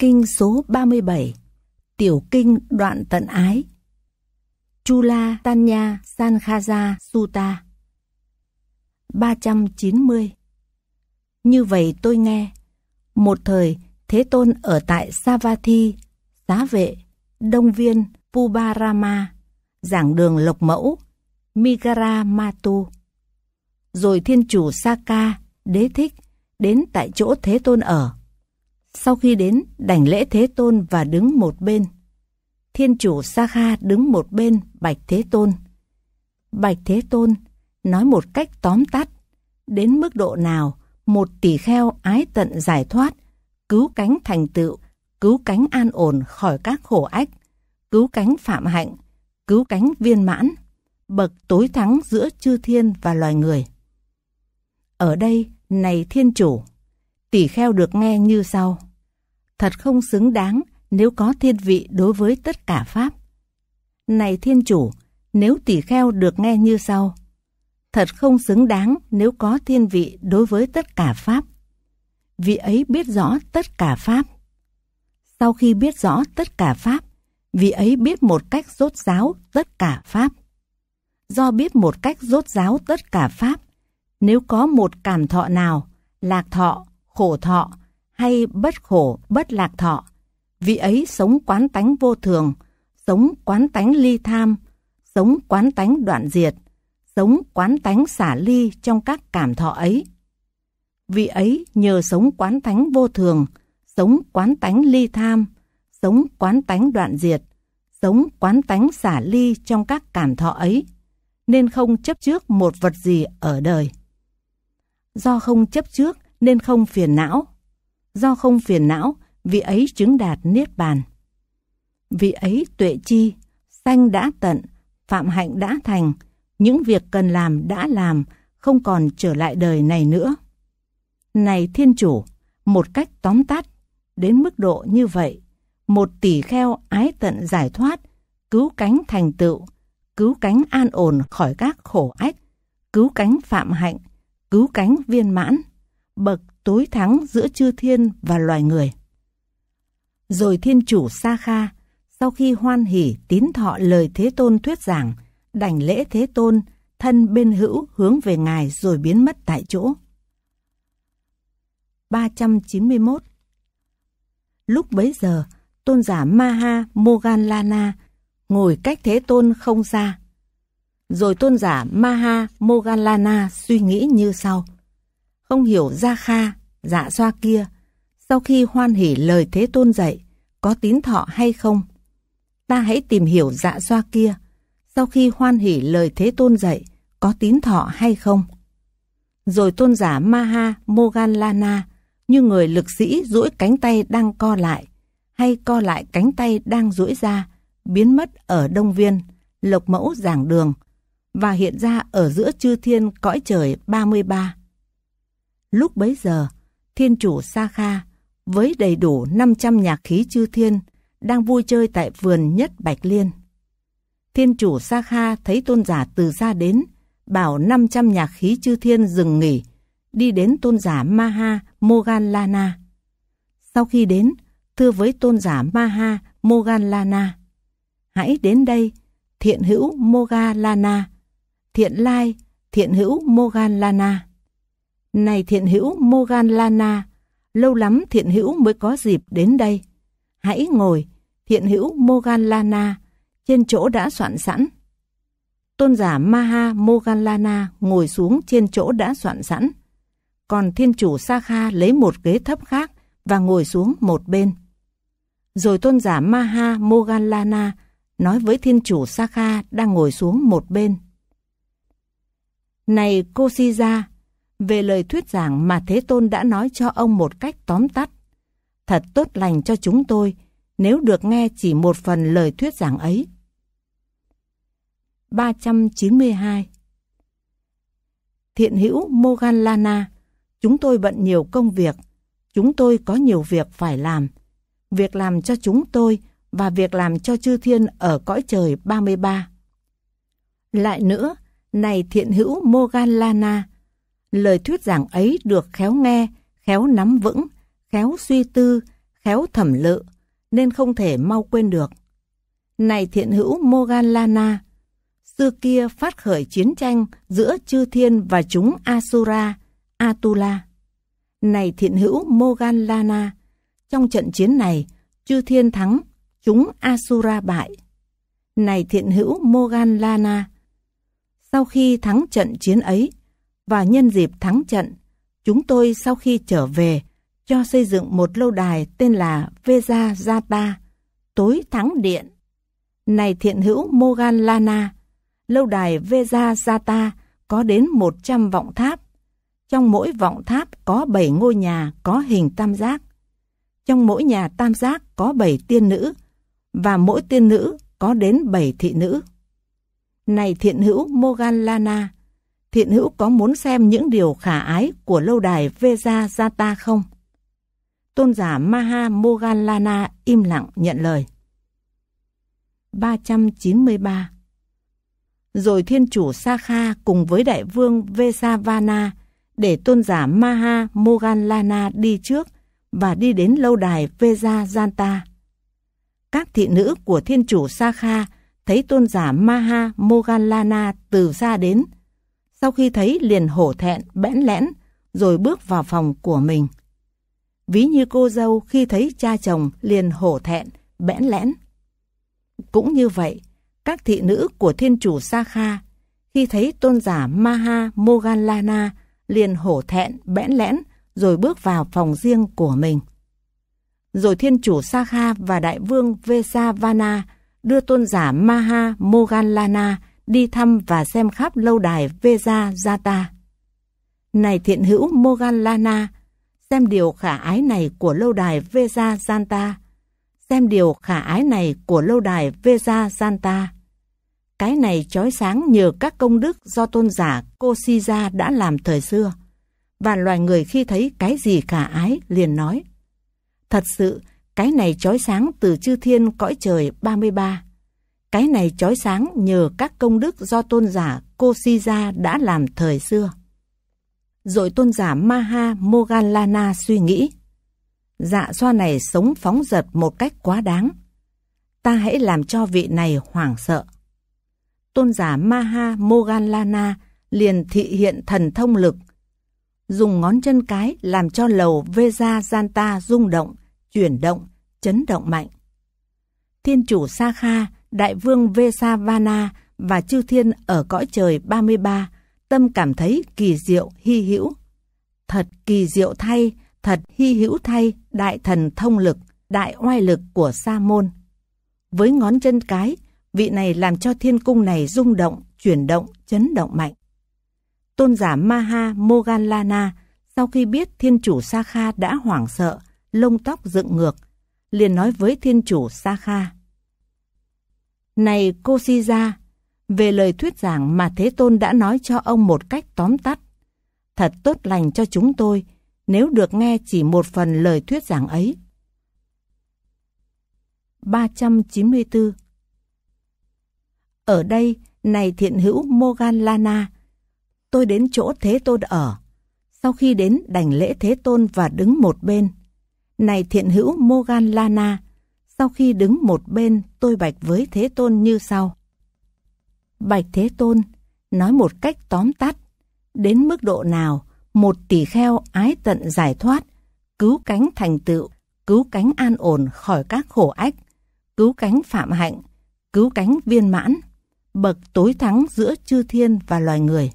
kinh số 37, tiểu kinh đoạn tận ái. Chula Tanya Sankhaja Sutta 390 Như vậy tôi nghe, một thời Thế Tôn ở tại Savathi Xá Vệ, Đông Viên, Pubarama, giảng đường Lộc Mẫu, Migara Matu. Rồi Thiên Chủ Saka, Đế Thích, đến tại chỗ Thế Tôn ở sau khi đến, đảnh lễ Thế Tôn và đứng một bên. Thiên chủ Sa Kha đứng một bên Bạch Thế Tôn. Bạch Thế Tôn nói một cách tóm tắt, đến mức độ nào một tỷ kheo ái tận giải thoát, cứu cánh thành tựu, cứu cánh an ổn khỏi các khổ ách, cứu cánh phạm hạnh, cứu cánh viên mãn, bậc tối thắng giữa chư thiên và loài người. Ở đây, này thiên chủ, tỷ kheo được nghe như sau. Thật không xứng đáng nếu có thiên vị đối với tất cả Pháp. Này thiên chủ, nếu tỷ kheo được nghe như sau. Thật không xứng đáng nếu có thiên vị đối với tất cả Pháp. Vị ấy biết rõ tất cả Pháp. Sau khi biết rõ tất cả Pháp, vị ấy biết một cách rốt ráo tất cả Pháp. Do biết một cách rốt ráo tất cả Pháp, nếu có một cảm thọ nào, lạc thọ khổ thọ hay bất khổ bất lạc thọ. Vị ấy sống quán tánh vô thường, sống quán tánh ly tham, sống quán tánh đoạn diệt, sống quán tánh xả ly trong các cảm thọ ấy. Vị ấy nhờ sống quán tánh vô thường, sống quán tánh ly tham, sống quán tánh đoạn diệt, sống quán tánh xả ly trong các cảm thọ ấy, nên không chấp trước một vật gì ở đời. Do không chấp trước nên không phiền não. Do không phiền não, vị ấy chứng đạt niết bàn. Vị ấy tuệ chi, sanh đã tận, phạm hạnh đã thành, những việc cần làm đã làm, không còn trở lại đời này nữa. Này Thiên Chủ, một cách tóm tắt, đến mức độ như vậy, một tỷ kheo ái tận giải thoát, cứu cánh thành tựu, cứu cánh an ổn khỏi các khổ ách, cứu cánh phạm hạnh, cứu cánh viên mãn bậc tối thắng giữa chư thiên và loài người. Rồi thiên chủ Sa Kha, sau khi hoan hỷ tín thọ lời Thế Tôn thuyết giảng, đảnh lễ Thế Tôn, thân bên hữu hướng về Ngài rồi biến mất tại chỗ. 391 Lúc bấy giờ, tôn giả Maha Moganlana ngồi cách Thế Tôn không xa. Rồi tôn giả Maha Moganlana suy nghĩ như sau. Ông hiểu ra Kha, dạ xoa kia, sau khi hoan hỉ lời Thế Tôn dạy, có tín thọ hay không? Ta hãy tìm hiểu dạ xoa kia, sau khi hoan hỉ lời Thế Tôn dạy, có tín thọ hay không? Rồi tôn giả Maha Moganlana, như người lực sĩ duỗi cánh tay đang co lại, hay co lại cánh tay đang duỗi ra, biến mất ở Đông Viên, lộc mẫu giảng đường, và hiện ra ở giữa chư thiên cõi trời 33. Lúc bấy giờ, thiên chủ Sa Kha với đầy đủ 500 nhạc khí chư thiên đang vui chơi tại vườn nhất Bạch Liên. Thiên chủ Sa Kha thấy tôn giả từ xa đến, bảo 500 nhạc khí chư thiên dừng nghỉ, đi đến tôn giả Maha Moganlana. Sau khi đến, thưa với tôn giả Maha Moganlana, hãy đến đây, thiện hữu Moganlana, thiện lai, thiện hữu Moganlana. Này thiện hữu morgan Lana, lâu lắm thiện hữu mới có dịp đến đây. Hãy ngồi, thiện hữu morgan Lana, trên chỗ đã soạn sẵn. Tôn giả Maha morgan Lana ngồi xuống trên chỗ đã soạn sẵn. Còn thiên chủ sakha lấy một ghế thấp khác và ngồi xuống một bên. Rồi tôn giả Maha morgan Lana nói với thiên chủ sakha đang ngồi xuống một bên. Này cô Sija, về lời thuyết giảng mà Thế Tôn đã nói cho ông một cách tóm tắt. Thật tốt lành cho chúng tôi nếu được nghe chỉ một phần lời thuyết giảng ấy. 392 Thiện hữu Mogan Lana, chúng tôi bận nhiều công việc, chúng tôi có nhiều việc phải làm. Việc làm cho chúng tôi và việc làm cho chư thiên ở cõi trời 33. Lại nữa, này thiện hữu Mogan Lana, lời thuyết giảng ấy được khéo nghe, khéo nắm vững, khéo suy tư, khéo thẩm lự, nên không thể mau quên được. Này thiện hữu Mogan Lana, xưa kia phát khởi chiến tranh giữa chư thiên và chúng Asura, Atula. Này thiện hữu Mogan Lana, trong trận chiến này, chư thiên thắng, chúng Asura bại. Này thiện hữu Mogan Lana, sau khi thắng trận chiến ấy, và nhân dịp thắng trận, chúng tôi sau khi trở về cho xây dựng một lâu đài tên là Veza Zata, tối thắng điện. Này thiện hữu Mogan Lana, lâu đài Veza Zata có đến 100 vọng tháp. Trong mỗi vọng tháp có 7 ngôi nhà có hình tam giác. Trong mỗi nhà tam giác có 7 tiên nữ và mỗi tiên nữ có đến 7 thị nữ. Này thiện hữu Mogan Lana, Thiện Hữu có muốn xem những điều khả ái của lâu đài Veja Jata không? Tôn giả Maha Mogalana im lặng nhận lời. 393 Rồi thiên chủ Sakha cùng với đại vương Vesavana để tôn giả Maha Mogalana đi trước và đi đến lâu đài Veja Janta. Các thị nữ của thiên chủ Sakha thấy tôn giả Maha Mogalana từ xa đến, sau khi thấy liền hổ thẹn, bẽn lẽn, rồi bước vào phòng của mình. Ví như cô dâu khi thấy cha chồng liền hổ thẹn, bẽn lẽn. Cũng như vậy, các thị nữ của thiên chủ Sa Kha khi thấy tôn giả Maha Moganlana liền hổ thẹn, bẽn lẽn rồi bước vào phòng riêng của mình. Rồi thiên chủ Sa Kha và đại vương Vesavana đưa tôn giả Maha Moganlana đi thăm và xem khắp lâu đài Veja Jata. Này thiện hữu Mogan xem điều khả ái này của lâu đài Veja Janta, xem điều khả ái này của lâu đài Veja Janta. Cái này chói sáng nhờ các công đức do tôn giả Kosija đã làm thời xưa. Và loài người khi thấy cái gì khả ái liền nói. Thật sự, cái này chói sáng từ chư thiên cõi trời 33. Cái này chói sáng nhờ các công đức do tôn giả Kosija đã làm thời xưa. Rồi tôn giả Maha Mogalana suy nghĩ, dạ xoa này sống phóng dật một cách quá đáng. Ta hãy làm cho vị này hoảng sợ. Tôn giả Maha Mogalana liền thị hiện thần thông lực, dùng ngón chân cái làm cho lầu Veja Janta rung động, chuyển động, chấn động mạnh. Thiên chủ Sa Kha đại vương Vesavana và chư thiên ở cõi trời 33, tâm cảm thấy kỳ diệu hy hữu. Thật kỳ diệu thay, thật hy hữu thay đại thần thông lực, đại oai lực của Sa môn. Với ngón chân cái, vị này làm cho thiên cung này rung động, chuyển động, chấn động mạnh. Tôn giả Maha Moganlana sau khi biết thiên chủ Sa Kha đã hoảng sợ, lông tóc dựng ngược, liền nói với thiên chủ Sa Kha: này cô si ra, về lời thuyết giảng mà Thế Tôn đã nói cho ông một cách tóm tắt. Thật tốt lành cho chúng tôi nếu được nghe chỉ một phần lời thuyết giảng ấy. 394 Ở đây, này thiện hữu Mogan Lana, tôi đến chỗ Thế Tôn ở. Sau khi đến đành lễ Thế Tôn và đứng một bên. Này thiện hữu Mogan Lana, sau khi đứng một bên, tôi bạch với Thế Tôn như sau. Bạch Thế Tôn, nói một cách tóm tắt, đến mức độ nào một tỷ kheo ái tận giải thoát, cứu cánh thành tựu, cứu cánh an ổn khỏi các khổ ách, cứu cánh phạm hạnh, cứu cánh viên mãn, bậc tối thắng giữa chư thiên và loài người.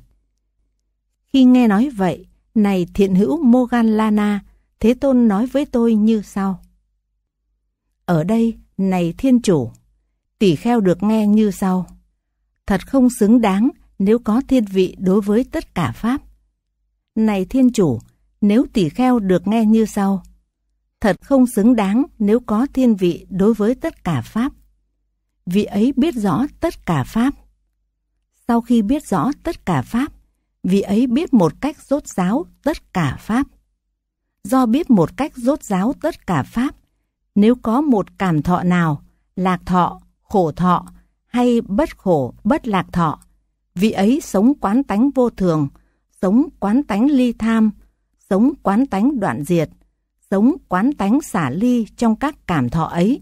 Khi nghe nói vậy, này thiện hữu Mogan Lana, Thế Tôn nói với tôi như sau. Ở đây, này thiên chủ, tỷ kheo được nghe như sau. Thật không xứng đáng nếu có thiên vị đối với tất cả Pháp. Này thiên chủ, nếu tỷ kheo được nghe như sau. Thật không xứng đáng nếu có thiên vị đối với tất cả Pháp. Vị ấy biết rõ tất cả Pháp. Sau khi biết rõ tất cả Pháp, vị ấy biết một cách rốt ráo tất cả Pháp. Do biết một cách rốt ráo tất cả Pháp, nếu có một cảm thọ nào, lạc thọ, khổ thọ hay bất khổ, bất lạc thọ, vị ấy sống quán tánh vô thường, sống quán tánh ly tham, sống quán tánh đoạn diệt, sống quán tánh xả ly trong các cảm thọ ấy.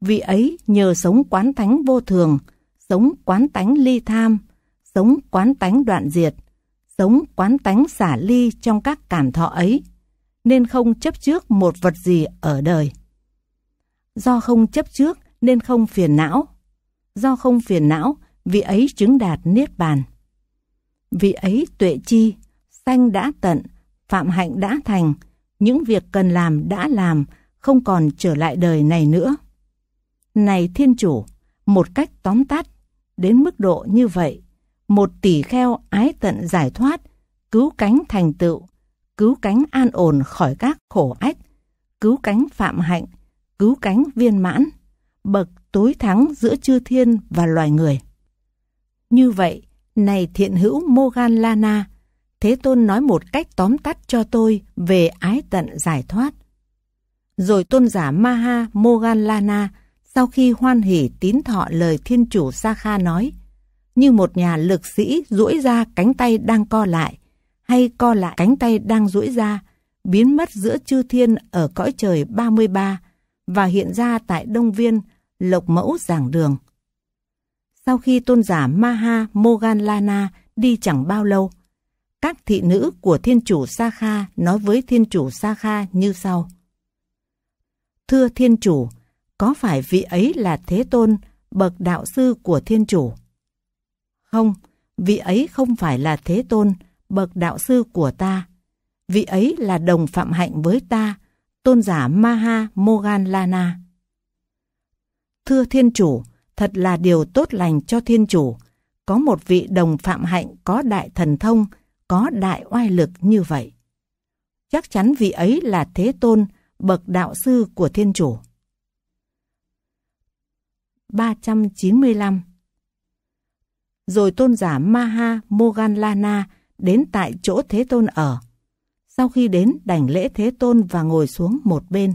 Vị ấy nhờ sống quán tánh vô thường, sống quán tánh ly tham, sống quán tánh đoạn diệt, sống quán tánh xả ly trong các cảm thọ ấy, nên không chấp trước một vật gì ở đời. Do không chấp trước nên không phiền não. Do không phiền não, vị ấy chứng đạt niết bàn. Vị ấy tuệ chi, sanh đã tận, phạm hạnh đã thành, những việc cần làm đã làm, không còn trở lại đời này nữa. Này Thiên Chủ, một cách tóm tắt, đến mức độ như vậy, một tỷ kheo ái tận giải thoát, cứu cánh thành tựu, cứu cánh an ổn khỏi các khổ ách, cứu cánh phạm hạnh cứu cánh viên mãn, bậc tối thắng giữa chư thiên và loài người. Như vậy, này thiện hữu Mogan Lana, Thế Tôn nói một cách tóm tắt cho tôi về ái tận giải thoát. Rồi tôn giả Maha Mogan Lana sau khi hoan hỉ tín thọ lời thiên chủ Sa Kha nói, như một nhà lực sĩ duỗi ra cánh tay đang co lại, hay co lại cánh tay đang duỗi ra, biến mất giữa chư thiên ở cõi trời 33 và hiện ra tại Đông Viên, Lộc Mẫu Giảng Đường. Sau khi tôn giả Maha Moganlana đi chẳng bao lâu, các thị nữ của thiên chủ Sa Kha nói với thiên chủ Sa Kha như sau. Thưa thiên chủ, có phải vị ấy là Thế Tôn, bậc đạo sư của thiên chủ? Không, vị ấy không phải là Thế Tôn, bậc đạo sư của ta. Vị ấy là đồng phạm hạnh với ta, tôn giả Maha Mogan Lana. Thưa Thiên Chủ, thật là điều tốt lành cho Thiên Chủ, có một vị đồng phạm hạnh có đại thần thông, có đại oai lực như vậy. Chắc chắn vị ấy là Thế Tôn, bậc đạo sư của Thiên Chủ. 395 Rồi tôn giả Maha Mogan Lana đến tại chỗ Thế Tôn ở, sau khi đến đảnh lễ Thế Tôn và ngồi xuống một bên.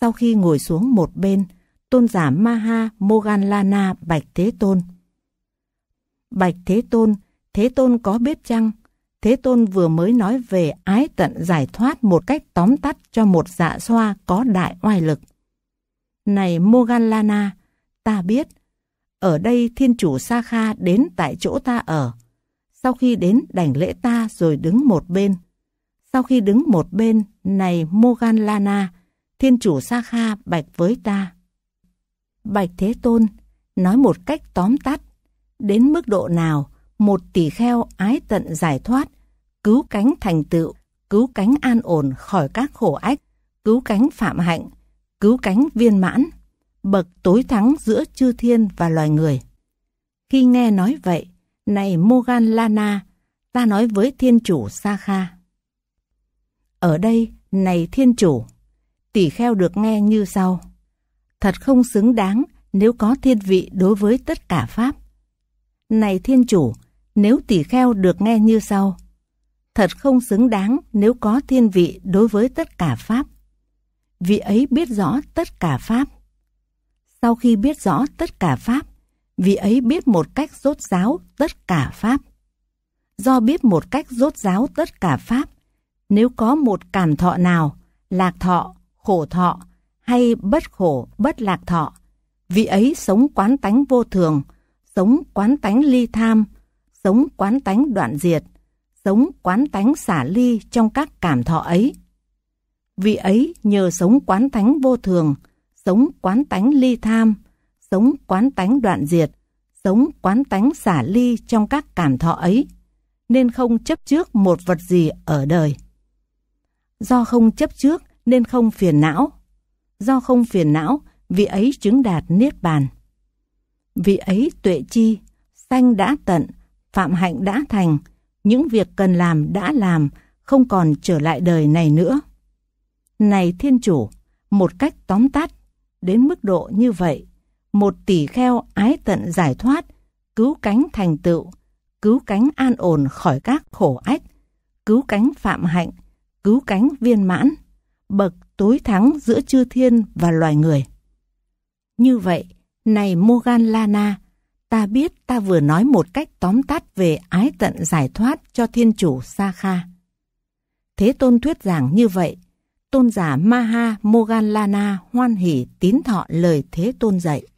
Sau khi ngồi xuống một bên, tôn giả Maha Moganlana bạch Thế Tôn. Bạch Thế Tôn, Thế Tôn có biết chăng? Thế Tôn vừa mới nói về ái tận giải thoát một cách tóm tắt cho một dạ xoa có đại oai lực. Này Moganlana, ta biết, ở đây Thiên Chủ Sa Kha đến tại chỗ ta ở. Sau khi đến đảnh lễ ta rồi đứng một bên. Sau khi đứng một bên, này Mogan Lana, thiên chủ Sa Kha bạch với ta. Bạch Thế Tôn, nói một cách tóm tắt, đến mức độ nào một tỷ kheo ái tận giải thoát, cứu cánh thành tựu, cứu cánh an ổn khỏi các khổ ách, cứu cánh phạm hạnh, cứu cánh viên mãn, bậc tối thắng giữa chư thiên và loài người. Khi nghe nói vậy, này Mogan Lana, ta nói với thiên chủ Sa Kha. Ở đây, này thiên chủ, tỷ kheo được nghe như sau. Thật không xứng đáng nếu có thiên vị đối với tất cả Pháp. Này thiên chủ, nếu tỷ kheo được nghe như sau. Thật không xứng đáng nếu có thiên vị đối với tất cả Pháp. Vị ấy biết rõ tất cả Pháp. Sau khi biết rõ tất cả Pháp, vị ấy biết một cách rốt ráo tất cả Pháp. Do biết một cách rốt ráo tất cả Pháp, nếu có một cảm thọ nào, lạc thọ, khổ thọ hay bất khổ, bất lạc thọ, vị ấy sống quán tánh vô thường, sống quán tánh ly tham, sống quán tánh đoạn diệt, sống quán tánh xả ly trong các cảm thọ ấy. Vị ấy nhờ sống quán tánh vô thường, sống quán tánh ly tham, sống quán tánh đoạn diệt, sống quán tánh xả ly trong các cảm thọ ấy, nên không chấp trước một vật gì ở đời. Do không chấp trước nên không phiền não. Do không phiền não, vị ấy chứng đạt niết bàn. Vị ấy tuệ chi, sanh đã tận, phạm hạnh đã thành, những việc cần làm đã làm, không còn trở lại đời này nữa. Này Thiên Chủ, một cách tóm tắt, đến mức độ như vậy, một tỷ kheo ái tận giải thoát, cứu cánh thành tựu, cứu cánh an ổn khỏi các khổ ách, cứu cánh phạm hạnh, cứu cánh viên mãn, bậc tối thắng giữa chư thiên và loài người. Như vậy, này Mogan Lana, ta biết ta vừa nói một cách tóm tắt về ái tận giải thoát cho thiên chủ Sa Kha. Thế tôn thuyết giảng như vậy, tôn giả Maha Mogan Lana hoan hỷ tín thọ lời thế tôn dạy.